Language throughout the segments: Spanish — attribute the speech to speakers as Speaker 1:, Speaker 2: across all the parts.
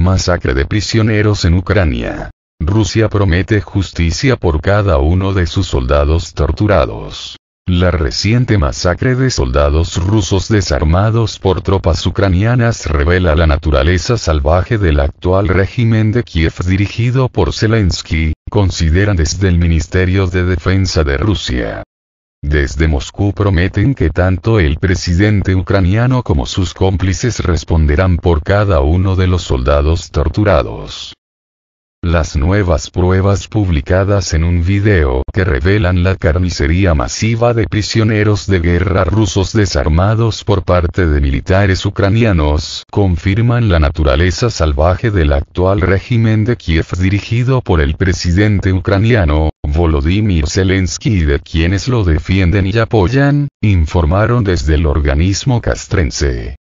Speaker 1: Masacre de prisioneros en Ucrania. Rusia promete justicia por cada uno de sus soldados torturados. La reciente masacre de soldados rusos desarmados por tropas ucranianas revela la naturaleza salvaje del actual régimen de Kiev dirigido por Zelensky, consideran desde el Ministerio de Defensa de Rusia. Desde Moscú prometen que tanto el presidente ucraniano como sus cómplices responderán por cada uno de los soldados torturados. Las nuevas pruebas publicadas en un video que revelan la carnicería masiva de prisioneros de guerra rusos desarmados por parte de militares ucranianos confirman la naturaleza salvaje del actual régimen de Kiev dirigido por el presidente ucraniano, Volodymyr Zelensky y de quienes lo defienden y apoyan, informaron desde el organismo castrense.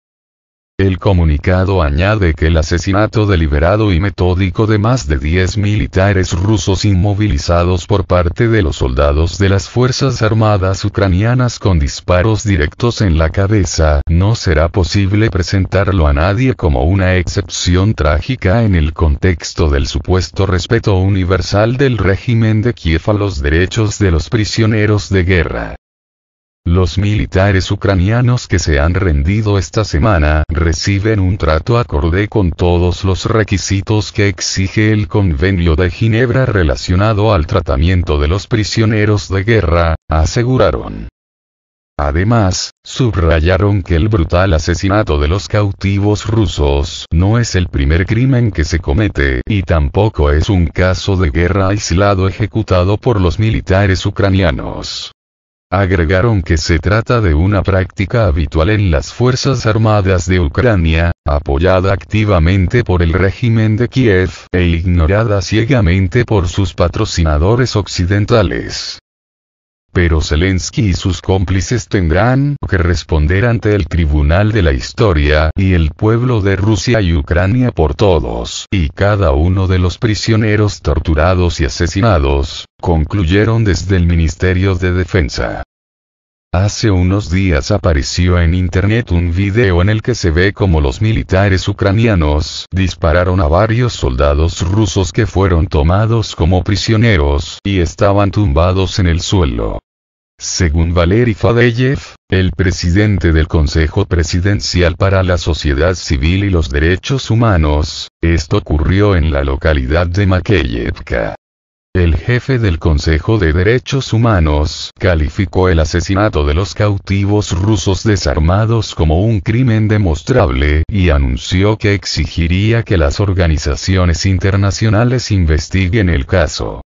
Speaker 1: El comunicado añade que el asesinato deliberado y metódico de más de 10 militares rusos inmovilizados por parte de los soldados de las Fuerzas Armadas ucranianas con disparos directos en la cabeza no será posible presentarlo a nadie como una excepción trágica en el contexto del supuesto respeto universal del régimen de Kiev a los derechos de los prisioneros de guerra. Los militares ucranianos que se han rendido esta semana reciben un trato acorde con todos los requisitos que exige el Convenio de Ginebra relacionado al tratamiento de los prisioneros de guerra, aseguraron. Además, subrayaron que el brutal asesinato de los cautivos rusos no es el primer crimen que se comete y tampoco es un caso de guerra aislado ejecutado por los militares ucranianos. Agregaron que se trata de una práctica habitual en las Fuerzas Armadas de Ucrania, apoyada activamente por el régimen de Kiev e ignorada ciegamente por sus patrocinadores occidentales. Pero Zelensky y sus cómplices tendrán que responder ante el Tribunal de la Historia y el pueblo de Rusia y Ucrania por todos y cada uno de los prisioneros torturados y asesinados, concluyeron desde el Ministerio de Defensa. Hace unos días apareció en internet un video en el que se ve como los militares ucranianos dispararon a varios soldados rusos que fueron tomados como prisioneros y estaban tumbados en el suelo. Según Valery Fadeyev, el presidente del Consejo Presidencial para la Sociedad Civil y los Derechos Humanos, esto ocurrió en la localidad de Makeyevka. El jefe del Consejo de Derechos Humanos calificó el asesinato de los cautivos rusos desarmados como un crimen demostrable y anunció que exigiría que las organizaciones internacionales investiguen el caso.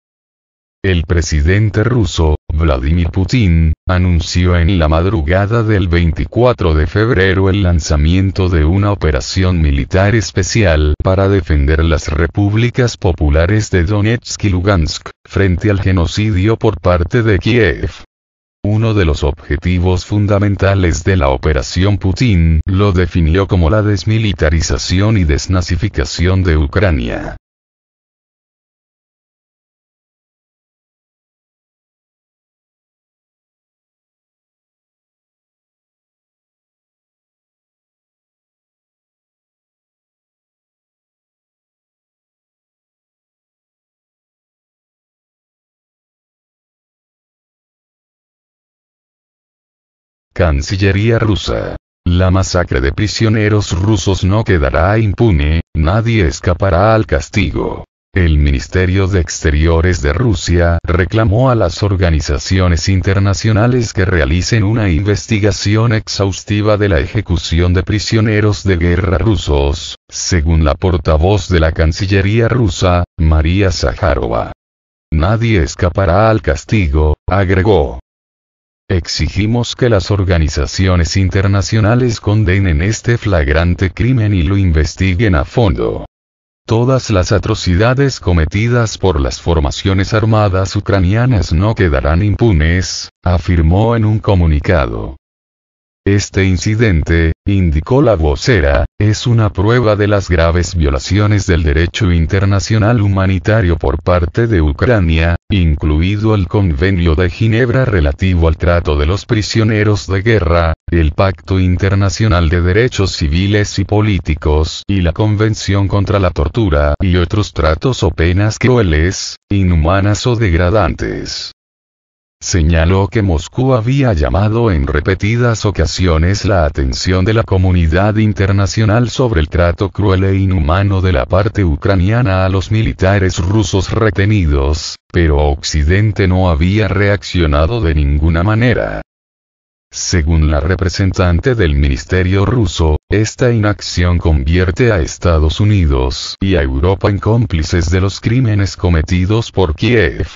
Speaker 1: El presidente ruso, Vladimir Putin, anunció en la madrugada del 24 de febrero el lanzamiento de una operación militar especial para defender las repúblicas populares de Donetsk y Lugansk, frente al genocidio por parte de Kiev. Uno de los objetivos fundamentales de la Operación Putin lo definió como la desmilitarización y desnazificación de Ucrania. Cancillería rusa. La masacre de prisioneros rusos no quedará impune, nadie escapará al castigo. El Ministerio de Exteriores de Rusia reclamó a las organizaciones internacionales que realicen una investigación exhaustiva de la ejecución de prisioneros de guerra rusos, según la portavoz de la Cancillería rusa, María Zaharova. Nadie escapará al castigo, agregó. Exigimos que las organizaciones internacionales condenen este flagrante crimen y lo investiguen a fondo. Todas las atrocidades cometidas por las formaciones armadas ucranianas no quedarán impunes, afirmó en un comunicado. Este incidente, indicó la vocera, es una prueba de las graves violaciones del derecho internacional humanitario por parte de Ucrania, incluido el Convenio de Ginebra relativo al trato de los prisioneros de guerra, el Pacto Internacional de Derechos Civiles y Políticos y la Convención contra la Tortura y otros tratos o penas crueles, inhumanas o degradantes. Señaló que Moscú había llamado en repetidas ocasiones la atención de la comunidad internacional sobre el trato cruel e inhumano de la parte ucraniana a los militares rusos retenidos, pero Occidente no había reaccionado de ninguna manera. Según la representante del Ministerio ruso, esta inacción convierte a Estados Unidos y a Europa en cómplices de los crímenes cometidos por Kiev.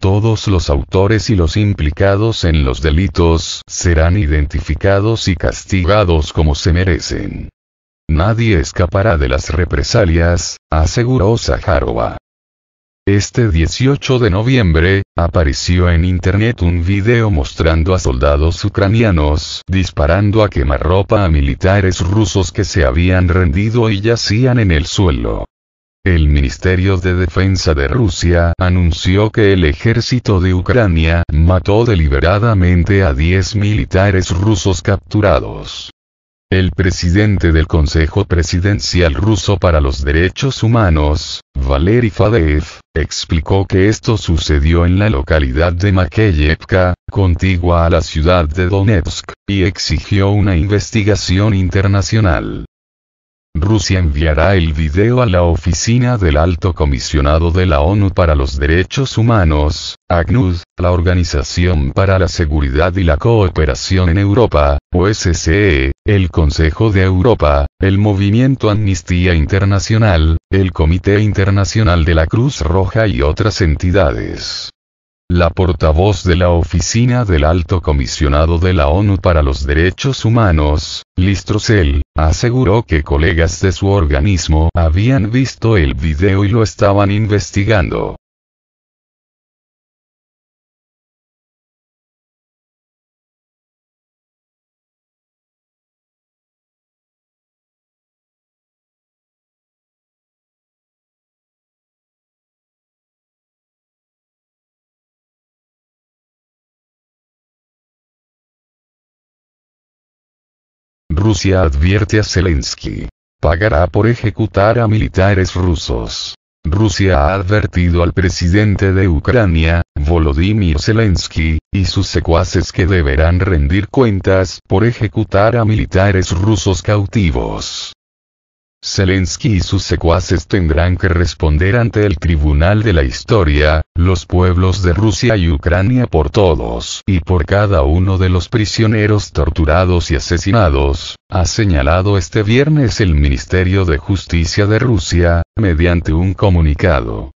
Speaker 1: Todos los autores y los implicados en los delitos serán identificados y castigados como se merecen. Nadie escapará de las represalias, aseguró Sajarova. Este 18 de noviembre, apareció en internet un video mostrando a soldados ucranianos disparando a quemarropa a militares rusos que se habían rendido y yacían en el suelo. El Ministerio de Defensa de Rusia anunció que el ejército de Ucrania mató deliberadamente a 10 militares rusos capturados. El presidente del Consejo Presidencial Ruso para los Derechos Humanos, Valery Fadeev, explicó que esto sucedió en la localidad de Makeyevka, contigua a la ciudad de Donetsk, y exigió una investigación internacional. Rusia enviará el video a la oficina del alto comisionado de la ONU para los Derechos Humanos, ACNUD, la Organización para la Seguridad y la Cooperación en Europa, OSCE, el Consejo de Europa, el Movimiento Amnistía Internacional, el Comité Internacional de la Cruz Roja y otras entidades. La portavoz de la Oficina del Alto Comisionado de la ONU para los Derechos Humanos, Listrosel, aseguró que colegas de su organismo habían visto el video y lo estaban investigando. Rusia advierte a Zelensky. Pagará por ejecutar a militares rusos. Rusia ha advertido al presidente de Ucrania, Volodymyr Zelensky, y sus secuaces que deberán rendir cuentas por ejecutar a militares rusos cautivos. Zelensky y sus secuaces tendrán que responder ante el Tribunal de la Historia, los pueblos de Rusia y Ucrania por todos y por cada uno de los prisioneros torturados y asesinados, ha señalado este viernes el Ministerio de Justicia de Rusia, mediante un comunicado.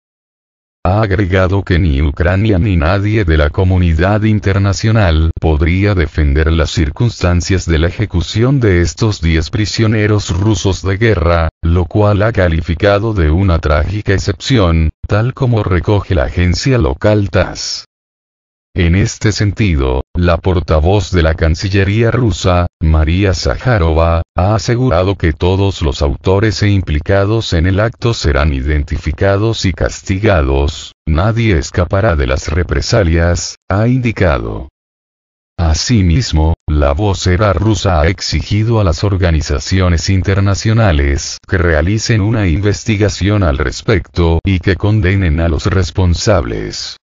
Speaker 1: Ha agregado que ni Ucrania ni nadie de la comunidad internacional podría defender las circunstancias de la ejecución de estos 10 prisioneros rusos de guerra, lo cual ha calificado de una trágica excepción, tal como recoge la agencia local TAS. En este sentido, la portavoz de la Cancillería rusa, María Zaharova, ha asegurado que todos los autores e implicados en el acto serán identificados y castigados, nadie escapará de las represalias, ha indicado. Asimismo, la vocera rusa ha exigido a las organizaciones internacionales que realicen una investigación al respecto y que condenen a los responsables.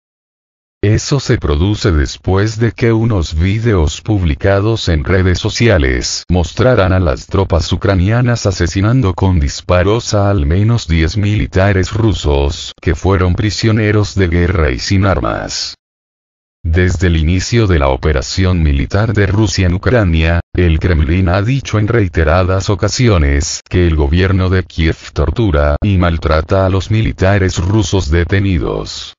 Speaker 1: Eso se produce después de que unos videos publicados en redes sociales mostraran a las tropas ucranianas asesinando con disparos a al menos 10 militares rusos que fueron prisioneros de guerra y sin armas. Desde el inicio de la operación militar de Rusia en Ucrania, el Kremlin ha dicho en reiteradas ocasiones que el gobierno de Kiev tortura y maltrata a los militares rusos detenidos.